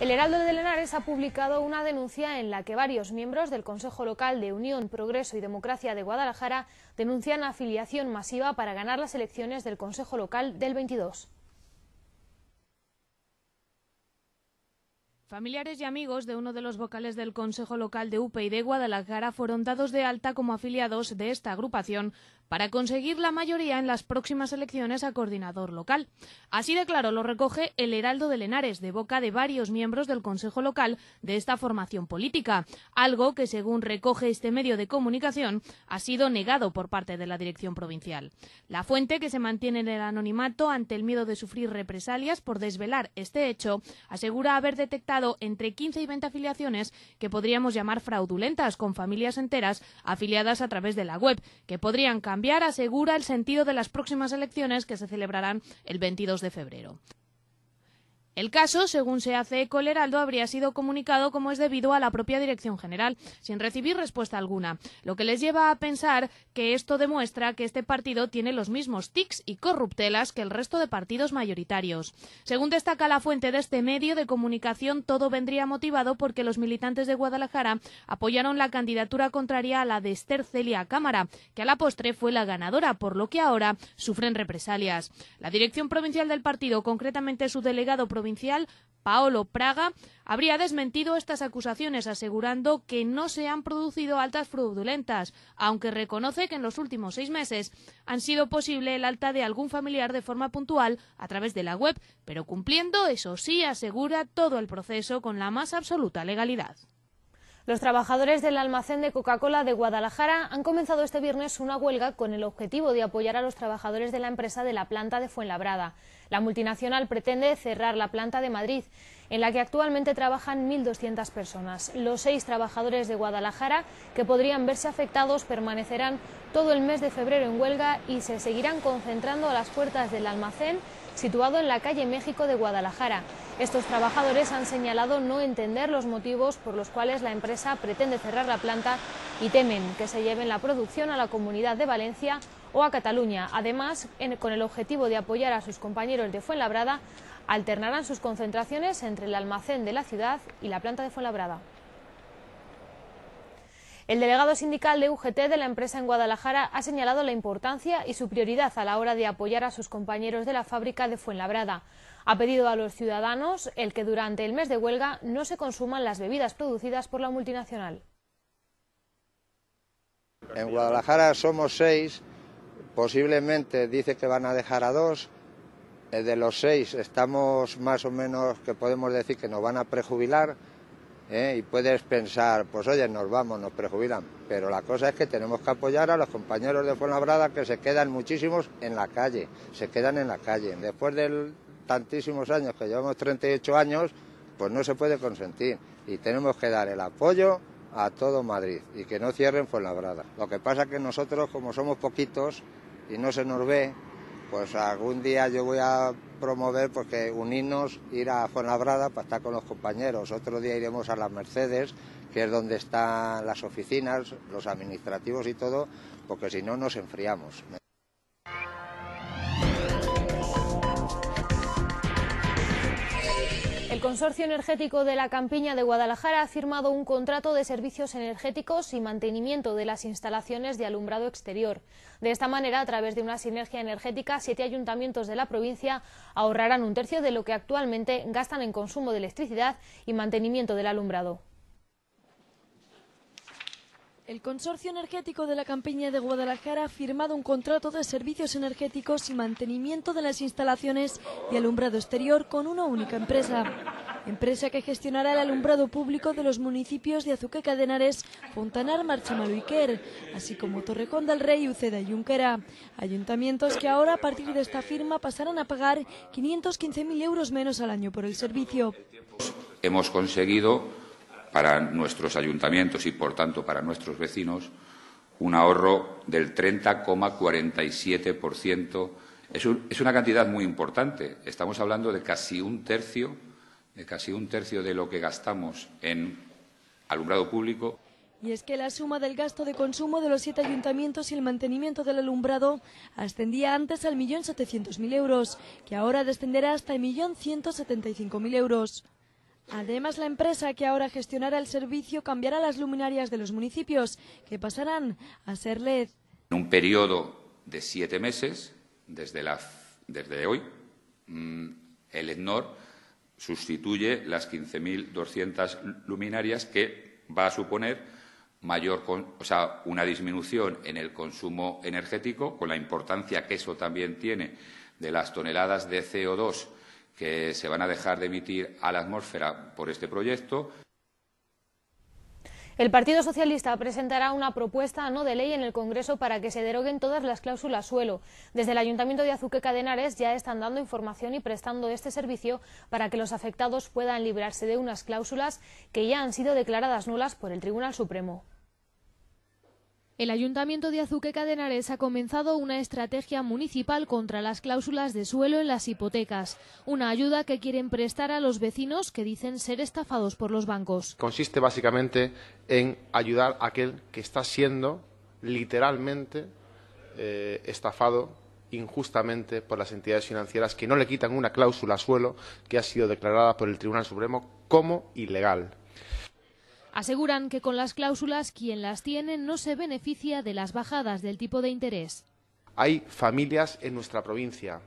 El Heraldo de Lenares ha publicado una denuncia en la que varios miembros del Consejo Local de Unión, Progreso y Democracia de Guadalajara denuncian afiliación masiva para ganar las elecciones del Consejo Local del 22. Familiares y amigos de uno de los vocales del Consejo Local de UPE y de Guadalajara fueron dados de alta como afiliados de esta agrupación para conseguir la mayoría en las próximas elecciones a coordinador local. Así de claro lo recoge el Heraldo de Lenares, de boca de varios miembros del Consejo Local de esta formación política, algo que, según recoge este medio de comunicación, ha sido negado por parte de la dirección provincial. La fuente, que se mantiene en el anonimato ante el miedo de sufrir represalias por desvelar este hecho, asegura haber detectado entre 15 y 20 afiliaciones que podríamos llamar fraudulentas, con familias enteras afiliadas a través de la web, que podrían cambiar, asegura el sentido de las próximas elecciones que se celebrarán el 22 de febrero. El caso, según se hace eco el Heraldo, habría sido comunicado como es debido a la propia Dirección General, sin recibir respuesta alguna, lo que les lleva a pensar que esto demuestra que este partido tiene los mismos tics y corruptelas que el resto de partidos mayoritarios. Según destaca la fuente de este medio de comunicación, todo vendría motivado porque los militantes de Guadalajara apoyaron la candidatura contraria a la de Esther Celia Cámara, que a la postre fue la ganadora, por lo que ahora sufren represalias. La dirección provincial del partido, concretamente su delegado provincial Paolo Praga, habría desmentido estas acusaciones asegurando que no se han producido altas fraudulentas, aunque reconoce que en los últimos seis meses han sido posible el alta de algún familiar de forma puntual a través de la web, pero cumpliendo, eso sí, asegura todo el proceso con la más absoluta legalidad. Los trabajadores del almacén de Coca-Cola de Guadalajara han comenzado este viernes una huelga con el objetivo de apoyar a los trabajadores de la empresa de la planta de Fuenlabrada. La multinacional pretende cerrar la planta de Madrid, en la que actualmente trabajan 1.200 personas. Los seis trabajadores de Guadalajara que podrían verse afectados permanecerán todo el mes de febrero en huelga y se seguirán concentrando a las puertas del almacén situado en la calle México de Guadalajara. Estos trabajadores han señalado no entender los motivos por los cuales la empresa pretende cerrar la planta y temen que se lleven la producción a la comunidad de Valencia o a Cataluña. Además, con el objetivo de apoyar a sus compañeros de Fuenlabrada, alternarán sus concentraciones entre el almacén de la ciudad y la planta de Fuenlabrada. El delegado sindical de UGT de la empresa en Guadalajara ha señalado la importancia y su prioridad a la hora de apoyar a sus compañeros de la fábrica de Fuenlabrada. Ha pedido a los ciudadanos el que durante el mes de huelga no se consuman las bebidas producidas por la multinacional. En Guadalajara somos seis posiblemente dice que van a dejar a dos. Eh, de los seis estamos más o menos que podemos decir que nos van a prejubilar eh, y puedes pensar, pues oye, nos vamos, nos prejubilan. Pero la cosa es que tenemos que apoyar a los compañeros de Fuenlabrada que se quedan muchísimos en la calle, se quedan en la calle. Después de tantísimos años, que llevamos 38 años, pues no se puede consentir y tenemos que dar el apoyo a todo Madrid y que no cierren Fuenlabrada. Lo que pasa es que nosotros, como somos poquitos, y no se nos ve, pues algún día yo voy a promover porque pues, unirnos, ir a Fuenlabrada para estar con los compañeros. Otro día iremos a las Mercedes, que es donde están las oficinas, los administrativos y todo, porque si no nos enfriamos. El Consorcio Energético de la Campiña de Guadalajara ha firmado un contrato de servicios energéticos y mantenimiento de las instalaciones de alumbrado exterior. De esta manera, a través de una sinergia energética, siete ayuntamientos de la provincia ahorrarán un tercio de lo que actualmente gastan en consumo de electricidad y mantenimiento del alumbrado. El Consorcio Energético de la Campiña de Guadalajara ha firmado un contrato de servicios energéticos y mantenimiento de las instalaciones de alumbrado exterior con una única empresa empresa que gestionará el alumbrado público de los municipios de Azuqueca de Henares, Fontanar, Quer... así como Torrejón del Rey, Uceda y Junquera. Ayuntamientos que ahora, a partir de esta firma, pasarán a pagar 515.000 euros menos al año por el servicio. Hemos conseguido para nuestros ayuntamientos y, por tanto, para nuestros vecinos, un ahorro del 30,47%. es una cantidad muy importante. Estamos hablando de casi un tercio casi un tercio de lo que gastamos en alumbrado público. Y es que la suma del gasto de consumo de los siete ayuntamientos y el mantenimiento del alumbrado ascendía antes al millón setecientos mil euros, que ahora descenderá hasta el millón ciento setenta y cinco mil euros. Además, la empresa que ahora gestionará el servicio cambiará las luminarias de los municipios, que pasarán a ser LED. En un periodo de siete meses, desde, desde hoy, mm, el ENOR sustituye las 15.200 luminarias que va a suponer mayor, o sea, una disminución en el consumo energético, con la importancia que eso también tiene de las toneladas de CO2 que se van a dejar de emitir a la atmósfera por este proyecto, el Partido Socialista presentará una propuesta no de ley en el Congreso para que se deroguen todas las cláusulas suelo. Desde el Ayuntamiento de Azuqueca de Henares ya están dando información y prestando este servicio para que los afectados puedan librarse de unas cláusulas que ya han sido declaradas nulas por el Tribunal Supremo. El Ayuntamiento de Azuqueca de Henares ha comenzado una estrategia municipal contra las cláusulas de suelo en las hipotecas, una ayuda que quieren prestar a los vecinos que dicen ser estafados por los bancos. Consiste básicamente en ayudar a aquel que está siendo literalmente eh, estafado injustamente por las entidades financieras que no le quitan una cláusula suelo que ha sido declarada por el Tribunal Supremo como ilegal. Aseguran que con las cláusulas quien las tiene no se beneficia de las bajadas del tipo de interés. Hay familias en nuestra provincia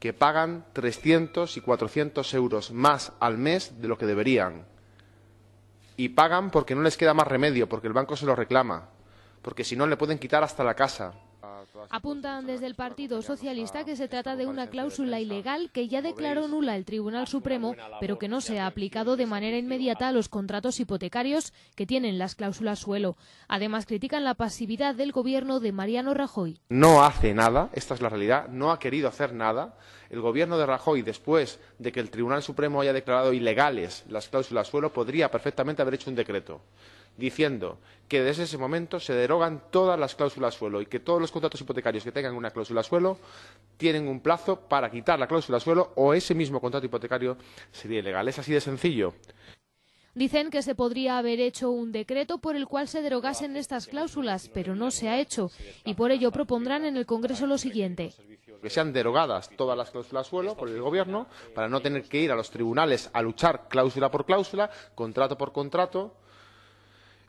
que pagan 300 y 400 euros más al mes de lo que deberían. Y pagan porque no les queda más remedio, porque el banco se lo reclama, porque si no le pueden quitar hasta la casa. Apuntan desde el Partido Socialista que se trata de una cláusula ilegal que ya declaró nula el Tribunal Supremo, pero que no se ha aplicado de manera inmediata a los contratos hipotecarios que tienen las cláusulas suelo. Además, critican la pasividad del gobierno de Mariano Rajoy. No hace nada, esta es la realidad, no ha querido hacer nada. El gobierno de Rajoy, después de que el Tribunal Supremo haya declarado ilegales las cláusulas suelo, podría perfectamente haber hecho un decreto diciendo que desde ese momento se derogan todas las cláusulas suelo y que todos los contratos hipotecarios que tengan una cláusula suelo tienen un plazo para quitar la cláusula suelo o ese mismo contrato hipotecario sería ilegal. Es así de sencillo. Dicen que se podría haber hecho un decreto por el cual se derogasen estas cláusulas, pero no se ha hecho, y por ello propondrán en el Congreso lo siguiente. Que sean derogadas todas las cláusulas suelo por el Gobierno para no tener que ir a los tribunales a luchar cláusula por cláusula, contrato por contrato,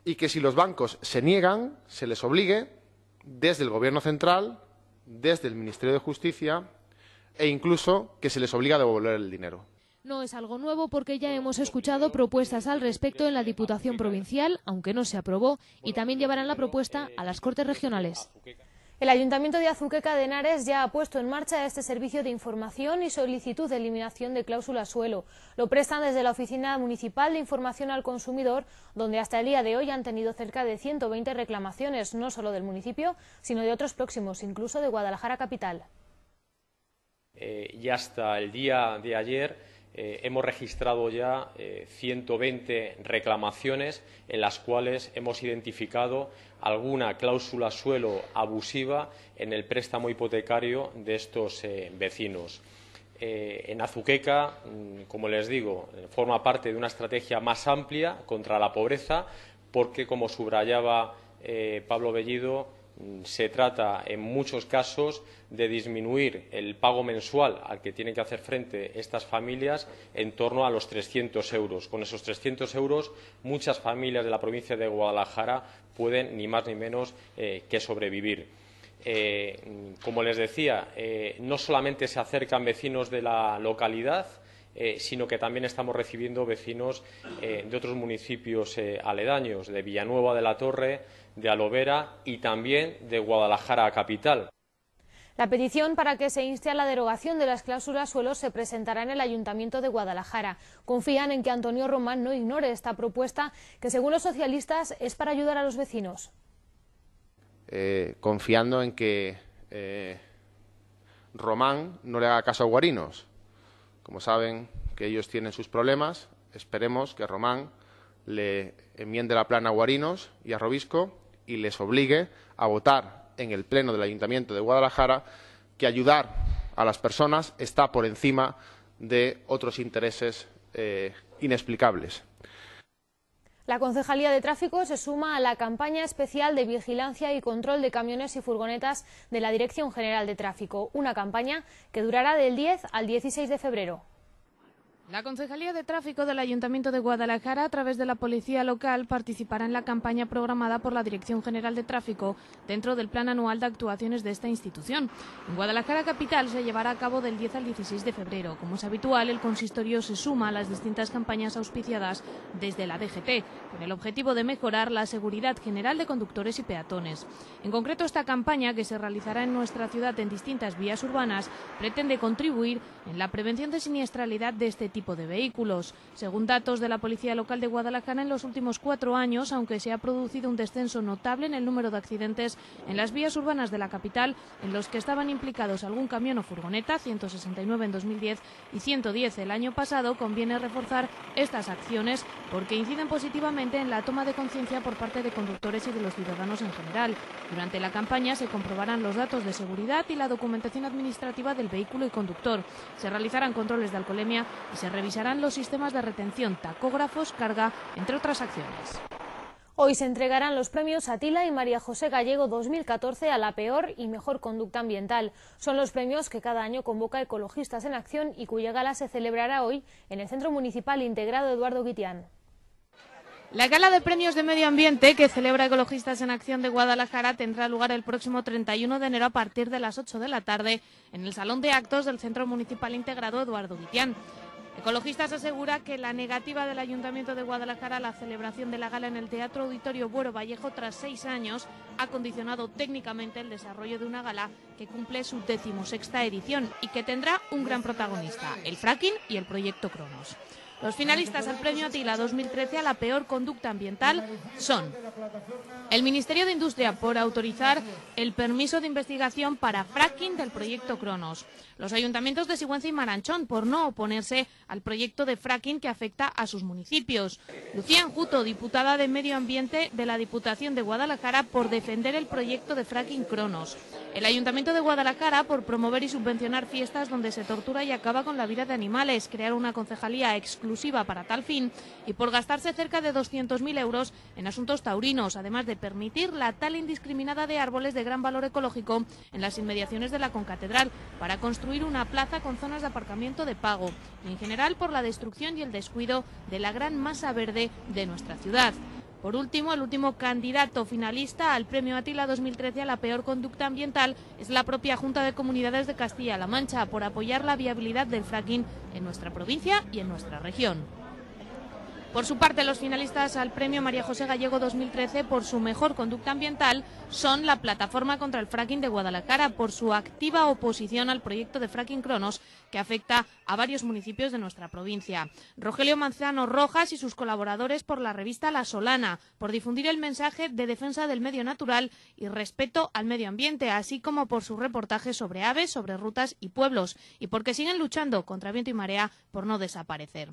y que si los bancos se niegan, se les obligue desde el Gobierno central, desde el Ministerio de Justicia e incluso que se les obliga a devolver el dinero. No es algo nuevo porque ya hemos escuchado propuestas al respecto en la Diputación Provincial, aunque no se aprobó, y también llevarán la propuesta a las Cortes Regionales. El Ayuntamiento de Azuqueca de Henares ya ha puesto en marcha este servicio de información y solicitud de eliminación de cláusula suelo. Lo prestan desde la Oficina Municipal de Información al Consumidor, donde hasta el día de hoy han tenido cerca de 120 reclamaciones, no solo del municipio, sino de otros próximos, incluso de Guadalajara Capital. Eh, y hasta el día de ayer eh, hemos registrado ya 120 eh, reclamaciones en las cuales hemos identificado alguna cláusula suelo abusiva en el préstamo hipotecario de estos eh, vecinos. en Azuqueca, mm, como les digo, forma parte de una estrategia más amplia contra la pobreza porque, como subrayaba Pablo Bellido, Mm, se trata en muchos casos de disminuir el pago mensual al que tienen que hacer frente estas familias en torno a los 300 euros. Con esos 300 euros, muchas familias de la provincia de Guadalajara pueden ni más ni menos eh, que sobrevivir. Eh, mm, como les decía, eh, no solamente se acercan vecinos de la localidad, sino que también estamos recibiendo vecinos de otros municipios aledaños, de Villanueva de la Torre, de Alovera y también de Guadalajara capital. La petición para que se inste a la derogación de las cláusulas suelo se presentará en el Ayuntamiento de Guadalajara. Confían en que Antonio Román no ignore esta propuesta, que según los socialistas es para ayudar a los vecinos. Eh, confiando en que eh, Román no le haga caso a Guarinos. Como saben que ellos tienen sus problemas, esperemos que Román le enmiende la plana a Guarinos y a Robisco y les obligue a votar en el Pleno del Ayuntamiento de Guadalajara que ayudar a las personas está por encima de otros intereses eh, inexplicables. La Concejalía de Tráfico se suma a la campaña especial de vigilancia y control de camiones y furgonetas de la Dirección General de Tráfico, una campaña que durará del 10 al 16 de febrero. La Concejalía de Tráfico del Ayuntamiento de Guadalajara, a través de la Policía Local, participará en la campaña programada por la Dirección General de Tráfico dentro del Plan Anual de Actuaciones de esta institución. En Guadalajara Capital se llevará a cabo del 10 al 16 de febrero. Como es habitual, el consistorio se suma a las distintas campañas auspiciadas desde la DGT, con el objetivo de mejorar la seguridad general de conductores y peatones. En concreto, esta campaña, que se realizará en nuestra ciudad en distintas vías urbanas, pretende contribuir en la prevención de siniestralidad de este tipo tipo de vehículos. Según datos de la Policía Local de Guadalajara, en los últimos cuatro años, aunque se ha producido un descenso notable en el número de accidentes en las vías urbanas de la capital, en los que estaban implicados algún camión o furgoneta, 169 en 2010 y 110 el año pasado, conviene reforzar estas acciones porque inciden positivamente en la toma de conciencia por parte de conductores y de los ciudadanos en general. Durante la campaña se comprobarán los datos de seguridad y la documentación administrativa del vehículo y conductor. Se realizarán controles de alcoholemia y se revisarán los sistemas de retención, tacógrafos, carga, entre otras acciones. Hoy se entregarán los premios Atila y María José Gallego 2014 a la peor y mejor conducta ambiental. Son los premios que cada año convoca Ecologistas en Acción y cuya gala se celebrará hoy en el Centro Municipal Integrado Eduardo Guitián. La gala de premios de medio ambiente que celebra Ecologistas en Acción de Guadalajara tendrá lugar el próximo 31 de enero a partir de las 8 de la tarde en el Salón de Actos del Centro Municipal Integrado Eduardo Guitián. Ecologistas asegura que la negativa del Ayuntamiento de Guadalajara a la celebración de la gala en el Teatro Auditorio Buero Vallejo tras seis años ha condicionado técnicamente el desarrollo de una gala que cumple su decimosexta edición y que tendrá un gran protagonista, el fracking y el proyecto Cronos. Los finalistas al premio Atila 2013 a la peor conducta ambiental son el Ministerio de Industria por autorizar el permiso de investigación para fracking del proyecto Cronos. Los ayuntamientos de Sigüenza y Maranchón por no oponerse al proyecto de fracking que afecta a sus municipios. Lucía Anjuto, diputada de Medio Ambiente de la Diputación de Guadalajara por defender el proyecto de fracking Cronos. El Ayuntamiento de Guadalajara por promover y subvencionar fiestas donde se tortura y acaba con la vida de animales, crear una concejalía exclusiva para tal fin y por gastarse cerca de 200.000 euros en asuntos taurinos además de permitir la tala indiscriminada de árboles de gran valor ecológico en las inmediaciones de la concatedral para construir una plaza con zonas de aparcamiento de pago y en general por la destrucción y el descuido de la gran masa verde de nuestra ciudad. Por último, el último candidato finalista al Premio Atila 2013 a la peor conducta ambiental es la propia Junta de Comunidades de Castilla-La Mancha por apoyar la viabilidad del fracking en nuestra provincia y en nuestra región. Por su parte, los finalistas al premio María José Gallego 2013 por su mejor conducta ambiental son la Plataforma contra el Fracking de Guadalajara por su activa oposición al proyecto de Fracking Cronos que afecta a varios municipios de nuestra provincia. Rogelio Manzano Rojas y sus colaboradores por la revista La Solana por difundir el mensaje de defensa del medio natural y respeto al medio ambiente, así como por sus reportajes sobre aves, sobre rutas y pueblos, y porque siguen luchando contra viento y marea por no desaparecer.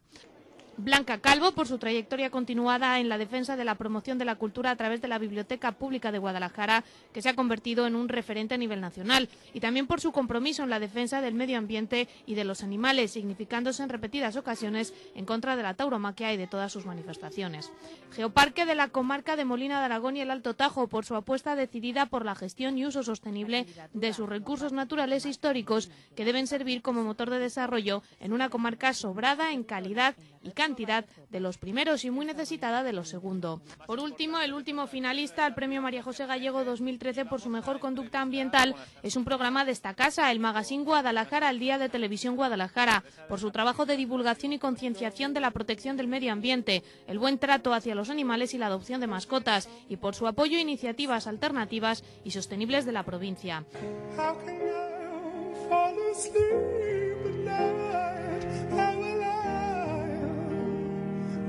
Blanca Calvo por su trayectoria continuada en la defensa de la promoción de la cultura a través de la Biblioteca Pública de Guadalajara, que se ha convertido en un referente a nivel nacional, y también por su compromiso en la defensa del medio ambiente y de los animales, significándose en repetidas ocasiones en contra de la tauromaquia y de todas sus manifestaciones. Geoparque de la comarca de Molina de Aragón y el Alto Tajo por su apuesta decidida por la gestión y uso sostenible de sus recursos naturales e históricos, que deben servir como motor de desarrollo en una comarca sobrada en calidad y calidad cantidad de los primeros y muy necesitada de los segundos. Por último, el último finalista al Premio María José Gallego 2013 por su mejor conducta ambiental es un programa de esta casa, el Magazine Guadalajara al Día de Televisión Guadalajara, por su trabajo de divulgación y concienciación de la protección del medio ambiente, el buen trato hacia los animales y la adopción de mascotas, y por su apoyo a iniciativas alternativas y sostenibles de la provincia.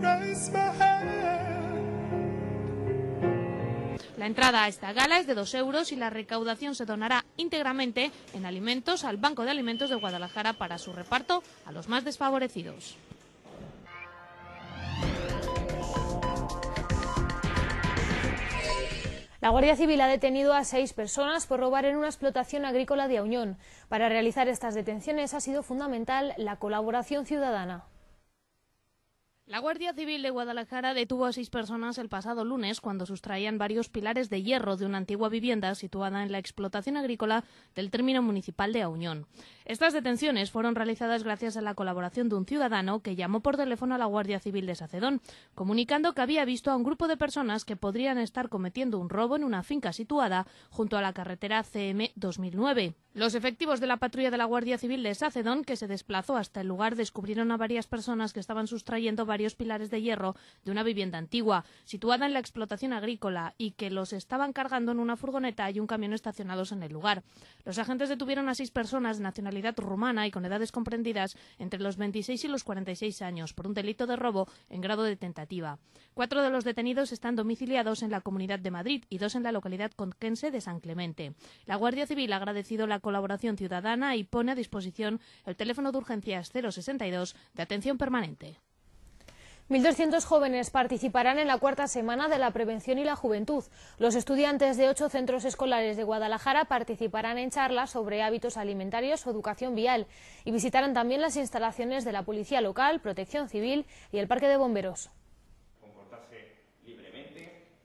La entrada a esta gala es de 2 euros y la recaudación se donará íntegramente en alimentos al Banco de Alimentos de Guadalajara para su reparto a los más desfavorecidos. La Guardia Civil ha detenido a seis personas por robar en una explotación agrícola de Auñón. Para realizar estas detenciones ha sido fundamental la colaboración ciudadana. La Guardia Civil de Guadalajara detuvo a seis personas el pasado lunes cuando sustraían varios pilares de hierro de una antigua vivienda situada en la explotación agrícola del término municipal de Auñón. Estas detenciones fueron realizadas gracias a la colaboración de un ciudadano que llamó por teléfono a la Guardia Civil de Sacedón, comunicando que había visto a un grupo de personas que podrían estar cometiendo un robo en una finca situada junto a la carretera CM 2009. Los efectivos de la patrulla de la Guardia Civil de Sacedón, que se desplazó hasta el lugar, descubrieron a varias personas que estaban sustrayendo varios varios pilares de hierro de una vivienda antigua, situada en la explotación agrícola, y que los estaban cargando en una furgoneta y un camión estacionados en el lugar. Los agentes detuvieron a seis personas de nacionalidad rumana y con edades comprendidas entre los 26 y los 46 años por un delito de robo en grado de tentativa. Cuatro de los detenidos están domiciliados en la Comunidad de Madrid y dos en la localidad conquense de San Clemente. La Guardia Civil ha agradecido la colaboración ciudadana y pone a disposición el teléfono de urgencias 062 de atención permanente. 1.200 jóvenes participarán en la cuarta semana de la prevención y la juventud. Los estudiantes de ocho centros escolares de Guadalajara participarán en charlas sobre hábitos alimentarios o educación vial y visitarán también las instalaciones de la Policía Local, Protección Civil y el Parque de Bomberos.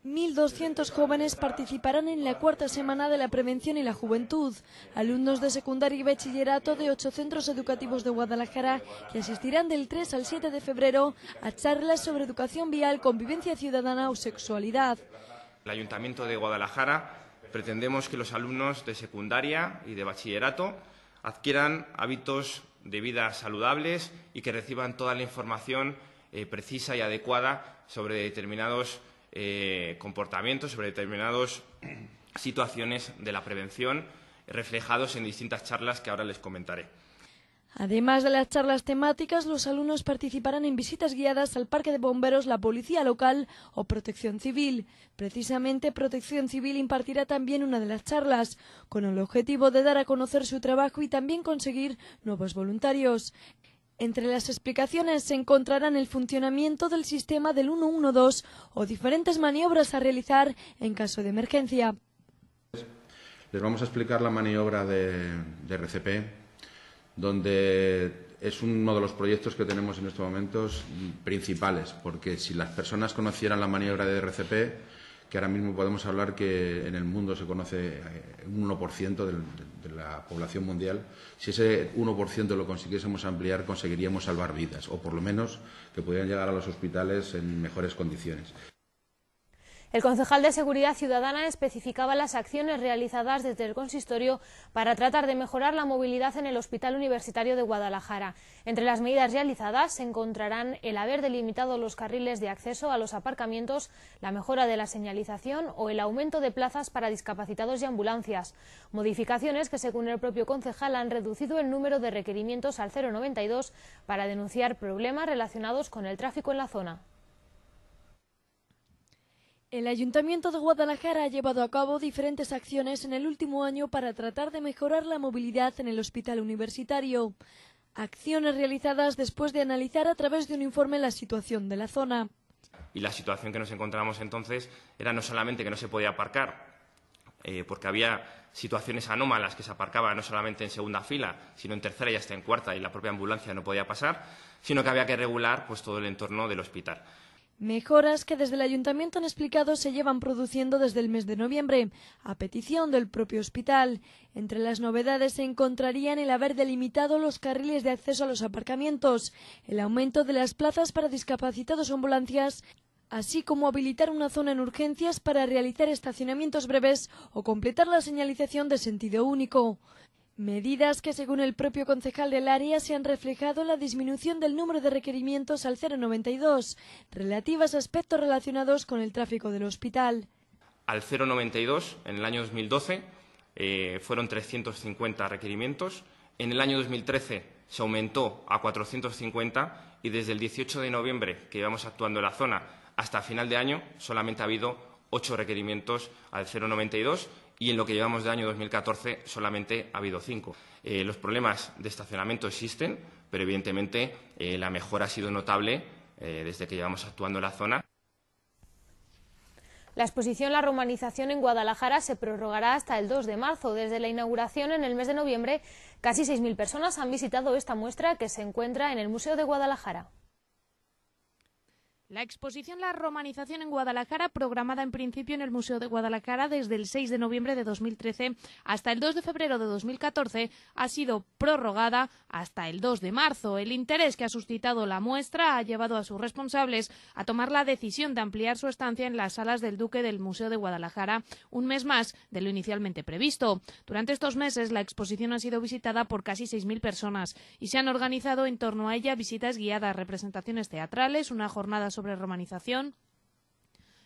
1.200 jóvenes participarán en la cuarta semana de la prevención y la juventud, alumnos de secundaria y bachillerato de ocho centros educativos de Guadalajara que asistirán del 3 al 7 de febrero a charlas sobre educación vial, convivencia ciudadana o sexualidad. El Ayuntamiento de Guadalajara pretendemos que los alumnos de secundaria y de bachillerato adquieran hábitos de vida saludables y que reciban toda la información eh, precisa y adecuada sobre determinados eh, comportamientos, sobre determinadas situaciones de la prevención reflejados en distintas charlas que ahora les comentaré. Además de las charlas temáticas, los alumnos participarán en visitas guiadas al Parque de Bomberos, la Policía Local o Protección Civil. Precisamente, Protección Civil impartirá también una de las charlas, con el objetivo de dar a conocer su trabajo y también conseguir nuevos voluntarios. Entre las explicaciones se encontrarán el funcionamiento del sistema del 112 o diferentes maniobras a realizar en caso de emergencia. Les vamos a explicar la maniobra de, de RCP, donde es uno de los proyectos que tenemos en estos momentos principales, porque si las personas conocieran la maniobra de RCP, que ahora mismo podemos hablar que en el mundo se conoce eh, un 1% de la población mundial, si ese 1% lo consiguiésemos ampliar, conseguiríamos salvar vidas, o por lo menos que pudieran llegar a los hospitales en mejores condiciones. El concejal de Seguridad Ciudadana especificaba las acciones realizadas desde el consistorio para tratar de mejorar la movilidad en el Hospital Universitario de Guadalajara. Entre las medidas realizadas se encontrarán el haber delimitado los carriles de acceso a los aparcamientos, la mejora de la señalización o el aumento de plazas para discapacitados y ambulancias. Modificaciones que, según el propio concejal, han reducido el número de requerimientos al 092 para denunciar problemas relacionados con el tráfico en la zona. El Ayuntamiento de Guadalajara ha llevado a cabo diferentes acciones en el último año para tratar de mejorar la movilidad en el hospital universitario. Acciones realizadas después de analizar a través de un informe la situación de la zona. Y la situación que nos encontramos entonces era no solamente que no se podía aparcar, eh, porque había situaciones anómalas que se aparcaba no solamente en segunda fila, sino en tercera y hasta en cuarta, y la propia ambulancia no podía pasar, sino que había que regular pues, todo el entorno del hospital. Mejoras que desde el ayuntamiento han explicado se llevan produciendo desde el mes de noviembre, a petición del propio hospital. Entre las novedades se encontrarían el haber delimitado los carriles de acceso a los aparcamientos, el aumento de las plazas para discapacitados o ambulancias así como habilitar una zona en urgencias para realizar estacionamientos breves o completar la señalización de sentido único. Medidas que, según el propio concejal del área, se han reflejado en la disminución del número de requerimientos al 092, relativas a aspectos relacionados con el tráfico del hospital. Al 092, en el año 2012, eh, fueron 350 requerimientos. En el año 2013 se aumentó a 450 y desde el 18 de noviembre, que llevamos actuando en la zona, hasta final de año solamente ha habido ocho requerimientos al 092 y en lo que llevamos de año 2014 solamente ha habido cinco. Eh, los problemas de estacionamiento existen, pero evidentemente eh, la mejora ha sido notable eh, desde que llevamos actuando en la zona. La exposición La romanización en Guadalajara se prorrogará hasta el 2 de marzo. Desde la inauguración en el mes de noviembre, casi 6.000 personas han visitado esta muestra que se encuentra en el Museo de Guadalajara. La exposición La romanización en Guadalajara, programada en principio en el Museo de Guadalajara desde el 6 de noviembre de 2013 hasta el 2 de febrero de 2014, ha sido prorrogada hasta el 2 de marzo. El interés que ha suscitado la muestra ha llevado a sus responsables a tomar la decisión de ampliar su estancia en las salas del Duque del Museo de Guadalajara un mes más de lo inicialmente previsto. Durante estos meses, la exposición ha sido visitada por casi 6.000 personas y se han organizado en torno a ella visitas guiadas, representaciones teatrales, una jornada sobre sobre romanización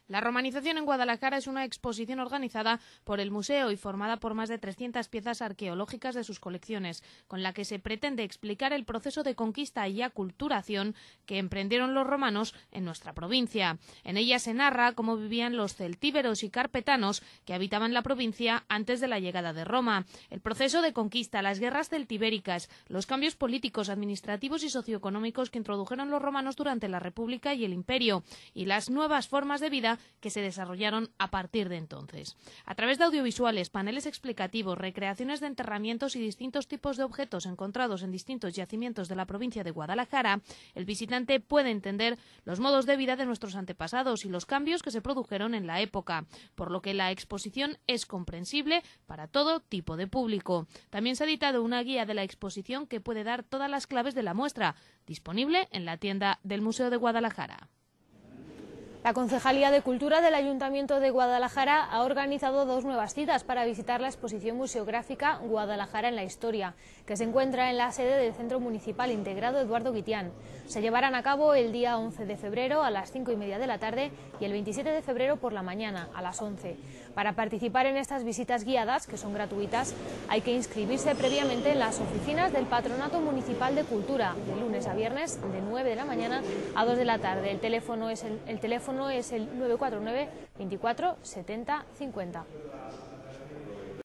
la romanización en Guadalajara es una exposición organizada por el museo y formada por más de 300 piezas arqueológicas de sus colecciones, con la que se pretende explicar el proceso de conquista y aculturación que emprendieron los romanos en nuestra provincia. En ella se narra cómo vivían los celtíberos y carpetanos que habitaban la provincia antes de la llegada de Roma, el proceso de conquista, las guerras celtibéricas, los cambios políticos, administrativos y socioeconómicos que introdujeron los romanos durante la República y el Imperio, y las nuevas formas de vida que se desarrollaron a partir de entonces. A través de audiovisuales, paneles explicativos, recreaciones de enterramientos y distintos tipos de objetos encontrados en distintos yacimientos de la provincia de Guadalajara, el visitante puede entender los modos de vida de nuestros antepasados y los cambios que se produjeron en la época, por lo que la exposición es comprensible para todo tipo de público. También se ha editado una guía de la exposición que puede dar todas las claves de la muestra, disponible en la tienda del Museo de Guadalajara. La Concejalía de Cultura del Ayuntamiento de Guadalajara ha organizado dos nuevas citas para visitar la exposición museográfica Guadalajara en la Historia, que se encuentra en la sede del Centro Municipal Integrado Eduardo Guitián. Se llevarán a cabo el día 11 de febrero a las 5 y media de la tarde y el 27 de febrero por la mañana a las 11. Para participar en estas visitas guiadas, que son gratuitas, hay que inscribirse previamente en las oficinas del Patronato Municipal de Cultura, de lunes a viernes, de 9 de la mañana a 2 de la tarde. El teléfono es el, teléfono es el 949 24 70 50.